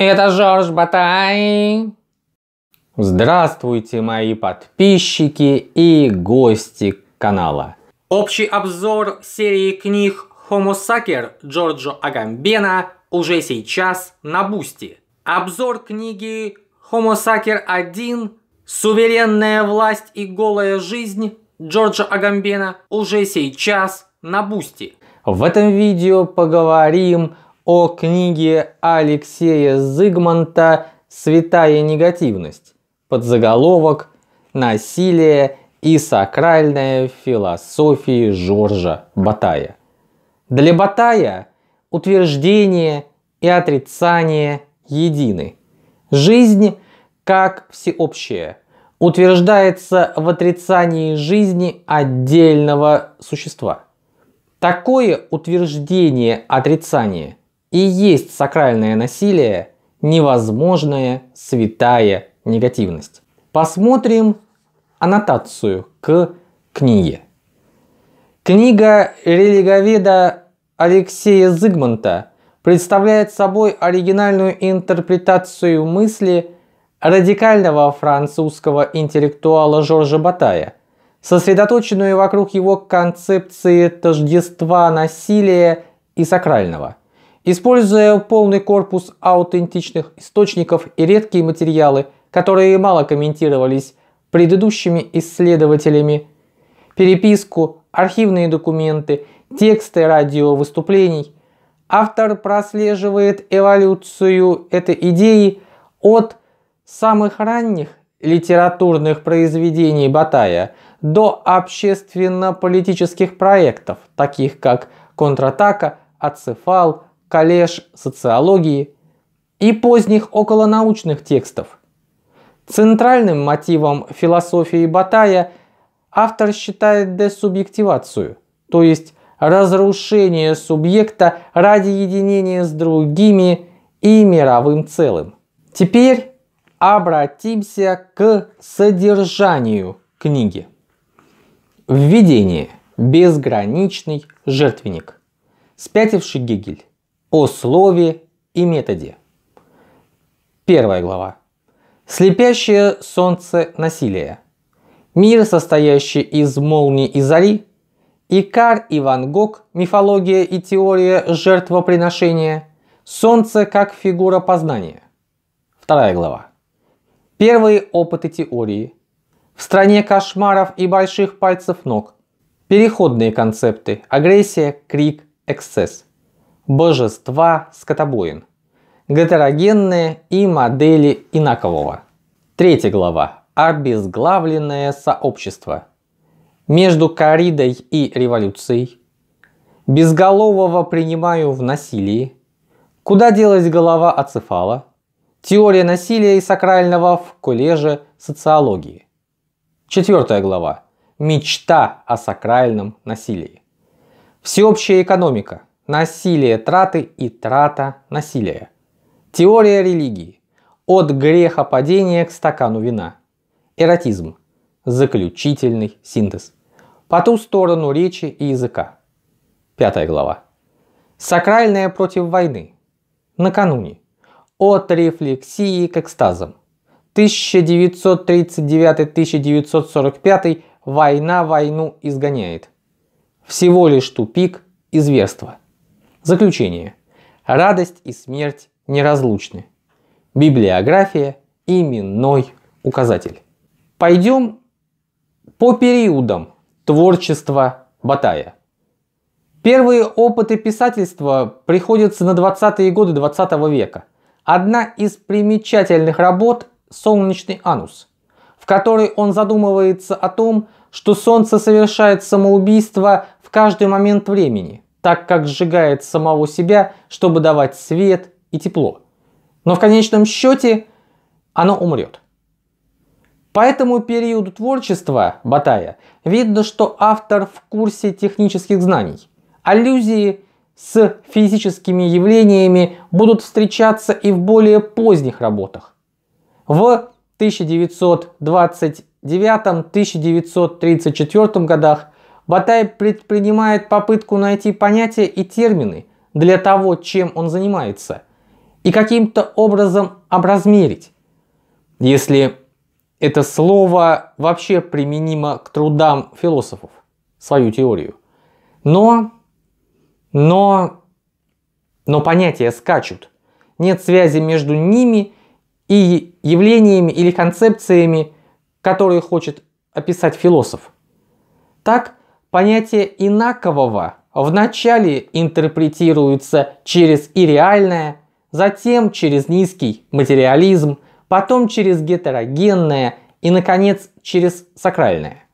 Это Жорж Батай. Здравствуйте, мои подписчики и гости канала. Общий обзор серии книг Homo Sacer Джорджо Агамбена уже сейчас на Бусти. Обзор книги Homo Sacer 1 «Суверенная власть и голая жизнь» Джорджа Агамбена уже сейчас на Бусти. В этом видео поговорим о книге Алексея Зыгмонта «Святая негативность» под заголовок «Насилие и сакральная философия Жоржа Батая». Для Батая утверждение и отрицание едины. Жизнь как всеобщее утверждается в отрицании жизни отдельного существа. Такое утверждение отрицания и есть сакральное насилие, невозможная святая негативность. Посмотрим аннотацию к книге. Книга религоведа Алексея Зигмонта представляет собой оригинальную интерпретацию мысли радикального французского интеллектуала Жоржа Батая, сосредоточенную вокруг его концепции тождества насилия и сакрального – Используя полный корпус аутентичных источников и редкие материалы, которые мало комментировались предыдущими исследователями, переписку, архивные документы, тексты радиовыступлений, автор прослеживает эволюцию этой идеи от самых ранних литературных произведений Батая до общественно-политических проектов, таких как «Контратака», «Ацефал», коллеж социологии и поздних околонаучных текстов. Центральным мотивом философии Батая автор считает десубъективацию, то есть разрушение субъекта ради единения с другими и мировым целым. Теперь обратимся к содержанию книги. Введение. Безграничный жертвенник. Спятивший Гегель о слове и методе. Первая глава. Слепящее солнце насилия. Мир, состоящий из молнии и зари. Икар и Ван Гог, мифология и теория жертвоприношения. Солнце как фигура познания. Вторая глава. Первые опыты теории. В стране кошмаров и больших пальцев ног. Переходные концепты. Агрессия, крик, эксцесс божества скотобоин, гетерогенные и модели инакового. Третья глава. Обезглавленное сообщество. Между коридой и революцией. Безголового принимаю в насилии. Куда делась голова Ацефала? Теория насилия и сакрального в коллеже социологии. Четвертая глава. Мечта о сакральном насилии. Всеобщая экономика насилие траты и трата насилия. Теория религии. От греха падения к стакану вина. Эротизм. Заключительный синтез. По ту сторону речи и языка. Пятая глава. Сакральное против войны. Накануне. От рефлексии к экстазам. 1939-1945 война войну изгоняет. Всего лишь тупик изверства. Заключение. Радость и смерть неразлучны. Библиография – именной указатель. Пойдем по периодам творчества Батая. Первые опыты писательства приходятся на 20-е годы 20 -го века. Одна из примечательных работ – «Солнечный анус», в которой он задумывается о том, что Солнце совершает самоубийство в каждый момент времени – так как сжигает самого себя, чтобы давать свет и тепло. Но в конечном счете оно умрет. По этому периоду творчества Батая видно, что автор в курсе технических знаний. Аллюзии с физическими явлениями будут встречаться и в более поздних работах. В 1929-1934 годах Батай предпринимает попытку найти понятия и термины для того, чем он занимается, и каким-то образом образмерить. Если это слово вообще применимо к трудам философов, свою теорию. Но, но, но понятия скачут. Нет связи между ними и явлениями или концепциями, которые хочет описать философ. Так, Понятие «инакового» вначале интерпретируется через ирреальное, затем через низкий материализм, потом через гетерогенное и, наконец, через сакральное.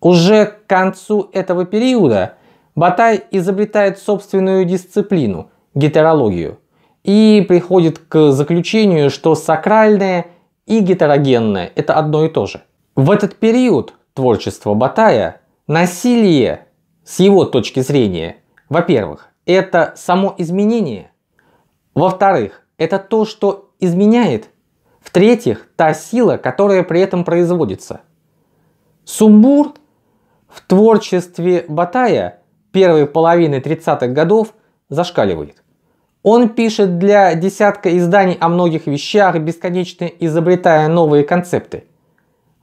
Уже к концу этого периода Батай изобретает собственную дисциплину – гетерологию и приходит к заключению, что сакральное и гетерогенное – это одно и то же. В этот период творчество Батая Насилие, с его точки зрения, во-первых, это само изменение. Во-вторых, это то, что изменяет. В-третьих, та сила, которая при этом производится. Сумбур в творчестве Батая первой половины 30-х годов зашкаливает. Он пишет для десятка изданий о многих вещах, бесконечно изобретая новые концепты.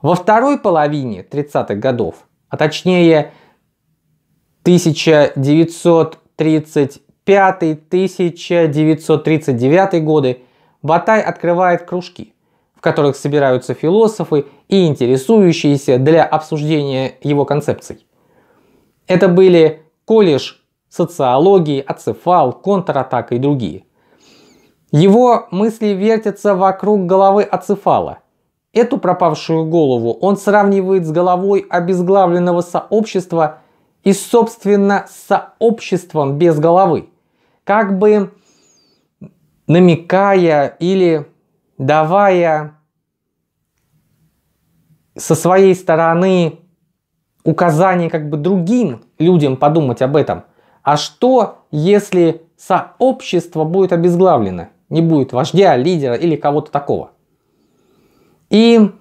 Во второй половине 30-х годов – а точнее 1935-1939 годы, Батай открывает кружки, в которых собираются философы и интересующиеся для обсуждения его концепций. Это были колледж социологии, ацефал, контратака и другие. Его мысли вертятся вокруг головы ацефала – Эту пропавшую голову он сравнивает с головой обезглавленного сообщества и, собственно, с сообществом без головы. Как бы намекая или давая со своей стороны указание как бы другим людям подумать об этом. А что, если сообщество будет обезглавлено, не будет вождя, лидера или кого-то такого? И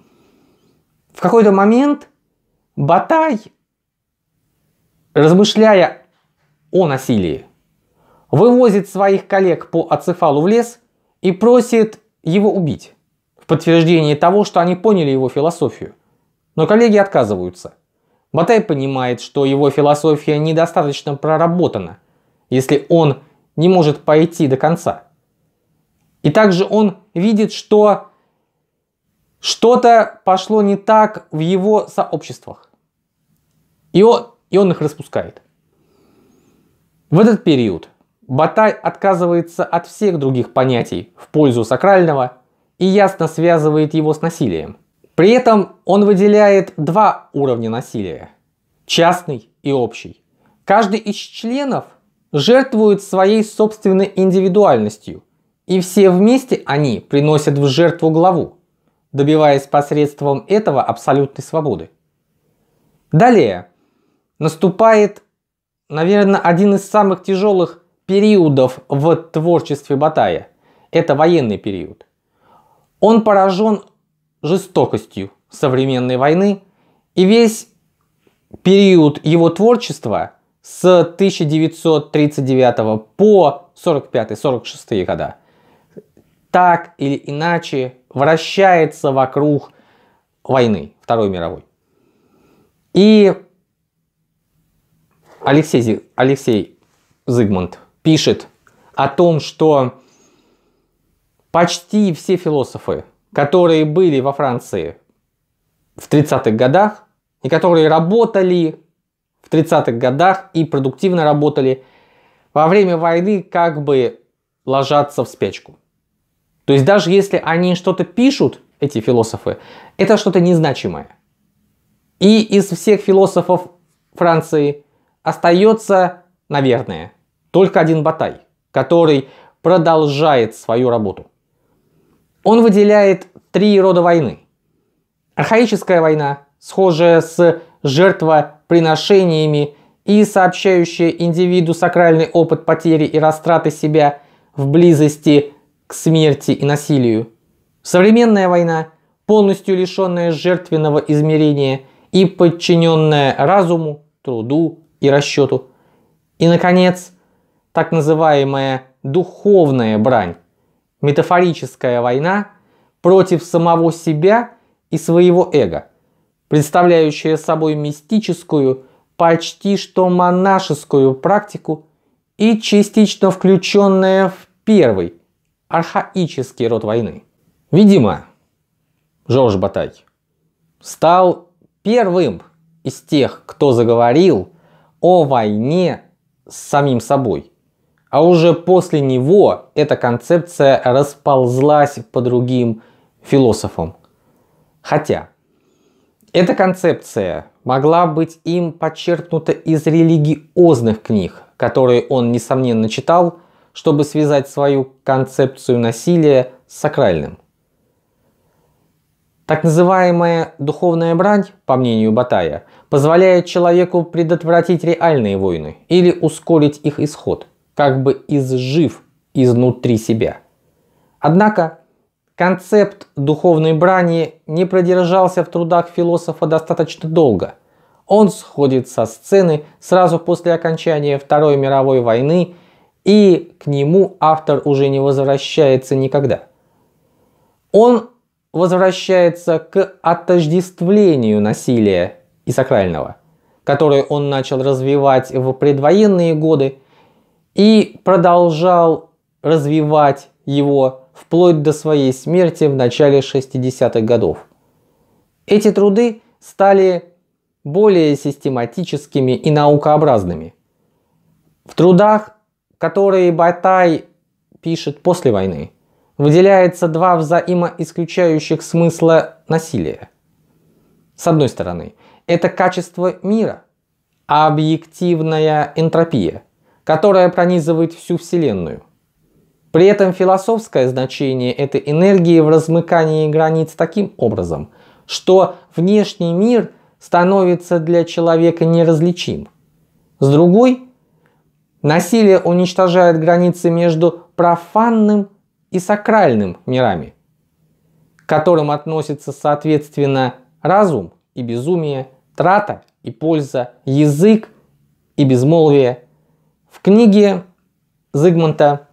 в какой-то момент Батай, размышляя о насилии, вывозит своих коллег по Ацефалу в лес и просит его убить, в подтверждении того, что они поняли его философию. Но коллеги отказываются. Батай понимает, что его философия недостаточно проработана, если он не может пойти до конца. И также он видит, что что-то пошло не так в его сообществах. И он, и он их распускает. В этот период Батай отказывается от всех других понятий в пользу сакрального и ясно связывает его с насилием. При этом он выделяет два уровня насилия – частный и общий. Каждый из членов жертвует своей собственной индивидуальностью, и все вместе они приносят в жертву главу – добиваясь посредством этого абсолютной свободы. Далее наступает, наверное, один из самых тяжелых периодов в творчестве Батая. Это военный период. Он поражен жестокостью современной войны, и весь период его творчества с 1939 по 45-46 года так или иначе вращается вокруг войны Второй мировой. И Алексей, Алексей Зигмунд пишет о том, что почти все философы, которые были во Франции в 30-х годах и которые работали в 30-х годах и продуктивно работали, во время войны как бы ложатся в спячку. То есть даже если они что-то пишут, эти философы, это что-то незначимое. И из всех философов Франции остается, наверное, только один Батай, который продолжает свою работу. Он выделяет три рода войны. Архаическая война, схожая с жертвоприношениями и сообщающая индивиду сакральный опыт потери и растраты себя в близости к смерти и насилию. Современная война, полностью лишенная жертвенного измерения и подчиненная разуму, труду и расчету. И, наконец, так называемая духовная брань, метафорическая война против самого себя и своего эго, представляющая собой мистическую, почти что монашескую практику и частично включенная в первый – архаический род войны. Видимо, Жорж Батай стал первым из тех, кто заговорил о войне с самим собой. А уже после него эта концепция расползлась по другим философам. Хотя эта концепция могла быть им подчеркнута из религиозных книг, которые он, несомненно, читал – чтобы связать свою концепцию насилия с сакральным. Так называемая духовная брань, по мнению Батая, позволяет человеку предотвратить реальные войны или ускорить их исход, как бы изжив изнутри себя. Однако концепт духовной брани не продержался в трудах философа достаточно долго. Он сходит со сцены сразу после окончания Второй мировой войны и к нему автор уже не возвращается никогда. Он возвращается к отождествлению насилия и сакрального, которое он начал развивать в предвоенные годы и продолжал развивать его вплоть до своей смерти в начале 60-х годов. Эти труды стали более систематическими и наукообразными. В трудах которые Батай пишет после войны, выделяется два взаимоисключающих смысла насилия. С одной стороны, это качество мира, объективная энтропия, которая пронизывает всю Вселенную. При этом философское значение этой энергии в размыкании границ таким образом, что внешний мир становится для человека неразличим. С другой Насилие уничтожает границы между профанным и сакральным мирами, к которым относятся соответственно разум и безумие, трата и польза, язык и безмолвие. В книге Зигмунта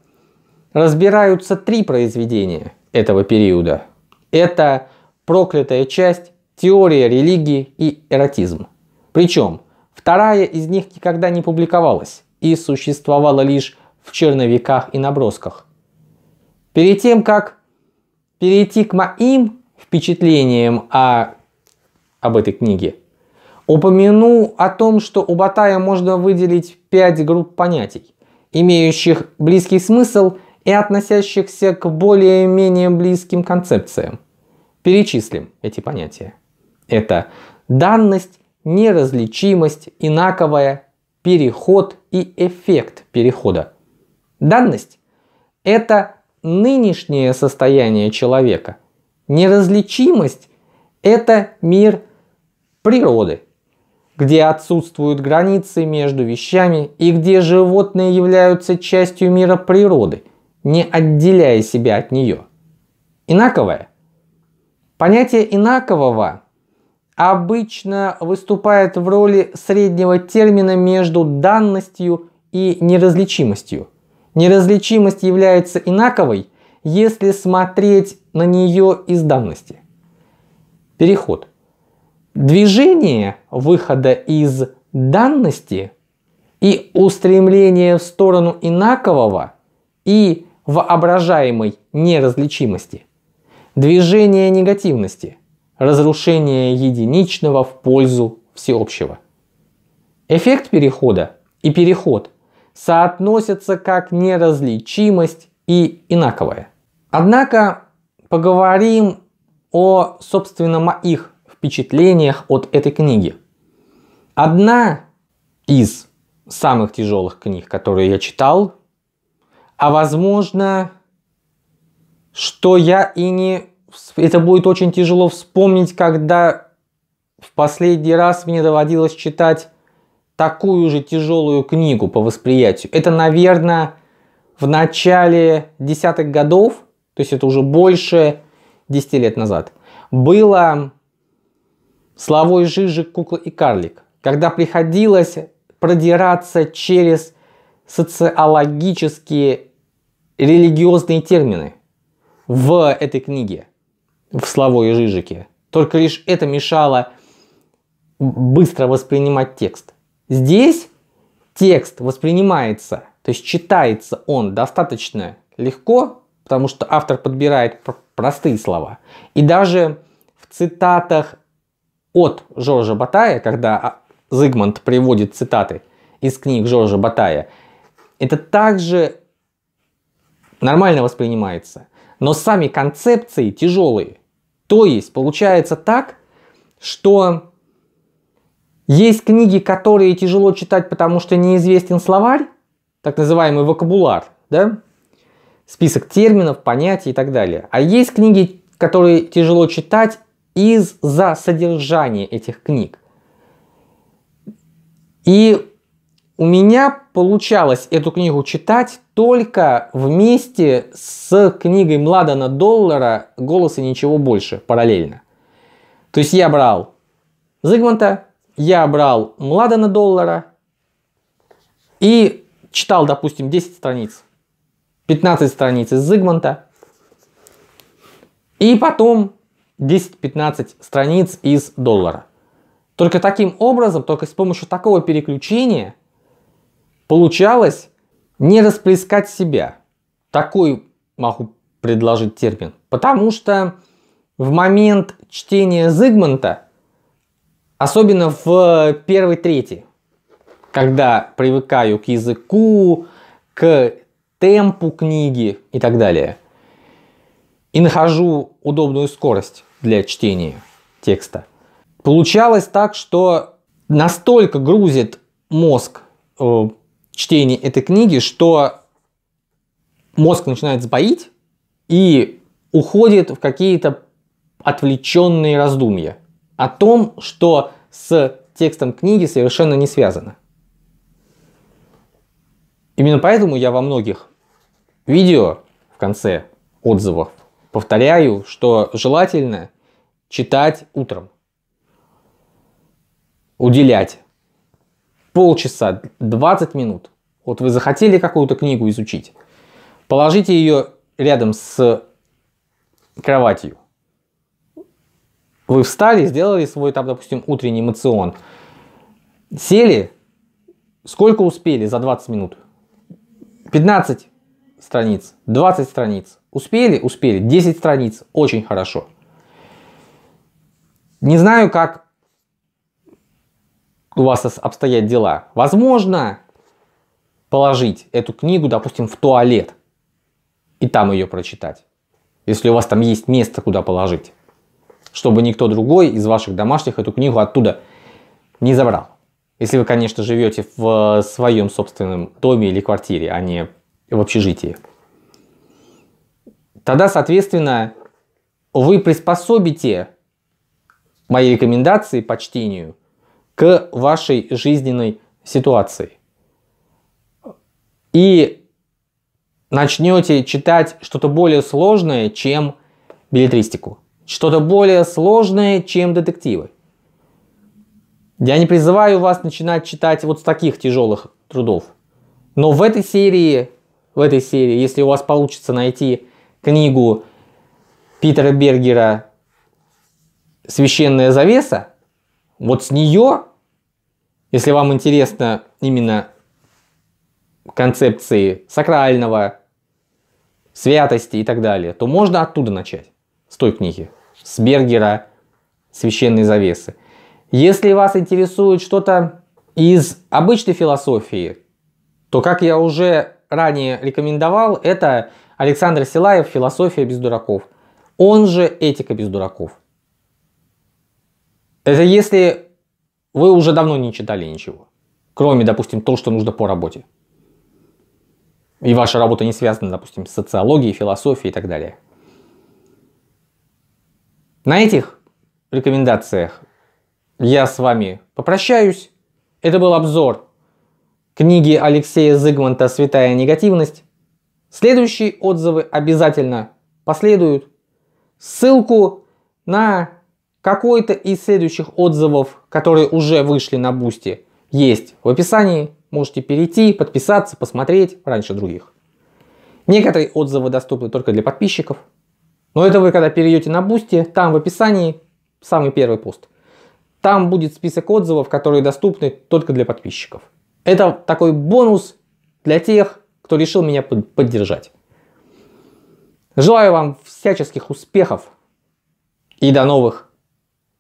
разбираются три произведения этого периода. Это «Проклятая часть», «Теория религии» и «Эротизм». Причем вторая из них никогда не публиковалась и существовала лишь в черновиках и набросках. Перед тем, как перейти к моим впечатлениям о, об этой книге, упомяну о том, что у Батая можно выделить пять групп понятий, имеющих близкий смысл и относящихся к более-менее близким концепциям. Перечислим эти понятия. Это данность, неразличимость, инаковая переход и эффект перехода. Данность – это нынешнее состояние человека. Неразличимость – это мир природы, где отсутствуют границы между вещами и где животные являются частью мира природы, не отделяя себя от нее. Инаковое. Понятие инакового обычно выступает в роли среднего термина между данностью и неразличимостью. Неразличимость является инаковой, если смотреть на нее из данности. Переход. Движение выхода из данности и устремление в сторону инакового и воображаемой неразличимости. Движение негативности – разрушение единичного в пользу всеобщего. Эффект перехода и переход соотносятся как неразличимость и инаковое. Однако поговорим о, собственно, моих впечатлениях от этой книги. Одна из самых тяжелых книг, которые я читал, а возможно, что я и не это будет очень тяжело вспомнить, когда в последний раз мне доводилось читать такую же тяжелую книгу по восприятию. Это, наверное, в начале десятых годов, то есть это уже больше 10 лет назад, было «Словой Жижик, кукла и карлик», когда приходилось продираться через социологические религиозные термины в этой книге в словой жижике. Только лишь это мешало быстро воспринимать текст. Здесь текст воспринимается, то есть читается он достаточно легко, потому что автор подбирает простые слова. И даже в цитатах от Жоржа Батая, когда а-, Зигмунд приводит цитаты из книг Жоржа Батая, это также нормально воспринимается но сами концепции тяжелые. То есть получается так, что есть книги, которые тяжело читать, потому что неизвестен словарь, так называемый вокабуляр, да? список терминов, понятий и так далее. А есть книги, которые тяжело читать из-за содержания этих книг. И у меня получалось эту книгу читать только вместе с книгой Младана Доллара «Голос и ничего больше» параллельно. То есть я брал Зигмонта, я брал Младана Доллара и читал, допустим, 10 страниц, 15 страниц из Зигмонта, и потом 10-15 страниц из доллара. Только таким образом, только с помощью такого переключения Получалось не расплескать себя. Такой могу предложить термин. Потому что в момент чтения Зигмунта, особенно в первой трети, когда привыкаю к языку, к темпу книги и так далее, и нахожу удобную скорость для чтения текста. Получалось так, что настолько грузит мозг э, чтении этой книги, что мозг начинает сбоить и уходит в какие-то отвлеченные раздумья о том, что с текстом книги совершенно не связано. Именно поэтому я во многих видео в конце отзывов повторяю, что желательно читать утром, уделять полчаса, 20 минут. Вот вы захотели какую-то книгу изучить, положите ее рядом с кроватью. Вы встали, сделали свой там, допустим, утренний эмоцион. Сели, сколько успели за 20 минут? 15 страниц, 20 страниц. Успели? Успели. 10 страниц. Очень хорошо. Не знаю, как у вас обстоят дела. Возможно, положить эту книгу, допустим, в туалет и там ее прочитать. Если у вас там есть место, куда положить. Чтобы никто другой из ваших домашних эту книгу оттуда не забрал. Если вы, конечно, живете в э, своем собственном доме или квартире, а не в общежитии. Тогда, соответственно, вы приспособите мои рекомендации по чтению – к вашей жизненной ситуации. И начнете читать что-то более сложное, чем билетристику. Что-то более сложное, чем детективы. Я не призываю вас начинать читать вот с таких тяжелых трудов. Но в этой серии, в этой серии, если у вас получится найти книгу Питера Бергера «Священная завеса», вот с нее, если вам интересно именно концепции сакрального, святости и так далее, то можно оттуда начать, с той книги, с Бергера «Священные завесы». Если вас интересует что-то из обычной философии, то, как я уже ранее рекомендовал, это Александр Силаев «Философия без дураков». Он же «Этика без дураков». Это если вы уже давно не читали ничего, кроме, допустим, то, что нужно по работе. И ваша работа не связана, допустим, с социологией, философией и так далее. На этих рекомендациях я с вами попрощаюсь. Это был обзор книги Алексея Зыгмонта «Святая негативность». Следующие отзывы обязательно последуют. Ссылку на какой-то из следующих отзывов, которые уже вышли на Бусти, есть в описании. Можете перейти, подписаться, посмотреть раньше других. Некоторые отзывы доступны только для подписчиков. Но это вы когда перейдете на Бусти, там в описании самый первый пост. Там будет список отзывов, которые доступны только для подписчиков. Это такой бонус для тех, кто решил меня поддержать. Желаю вам всяческих успехов и до новых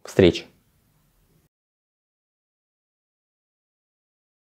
Встреч!